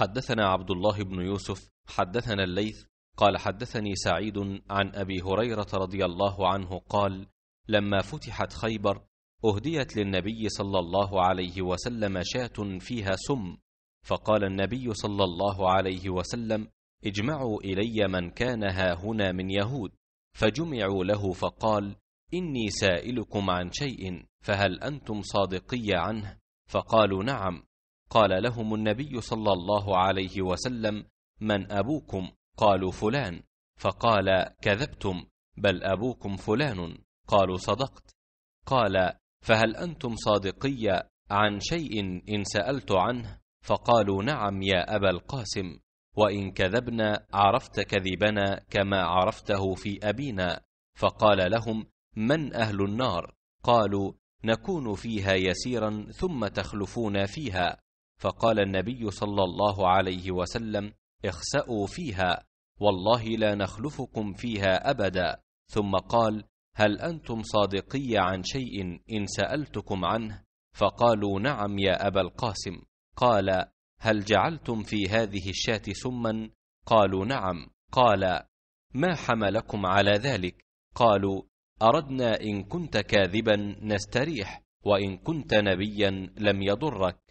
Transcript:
حدثنا عبد الله بن يوسف حدثنا الليث قال حدثني سعيد عن ابي هريره رضي الله عنه قال لما فتحت خيبر اهديت للنبي صلى الله عليه وسلم شاه فيها سم فقال النبي صلى الله عليه وسلم اجمعوا الي من كان ها هنا من يهود فجمعوا له فقال اني سائلكم عن شيء فهل انتم صادقي عنه فقالوا نعم قال لهم النبي صلى الله عليه وسلم من ابوكم قالوا فلان فقال كذبتم بل ابوكم فلان قالوا صدقت قال فهل انتم صادقي عن شيء ان سالت عنه فقالوا نعم يا ابا القاسم وان كذبنا عرفت كذبنا كما عرفته في ابينا فقال لهم من اهل النار قالوا نكون فيها يسيرا ثم تخلفون فيها فقال النبي صلى الله عليه وسلم اخسأوا فيها والله لا نخلفكم فيها أبدا ثم قال هل أنتم صادقي عن شيء إن سألتكم عنه فقالوا نعم يا أبا القاسم قال هل جعلتم في هذه الشاة سما قالوا نعم قال ما حملكم على ذلك قالوا اردنا ان كنت كاذبا نستريح وان كنت نبيا لم يضرك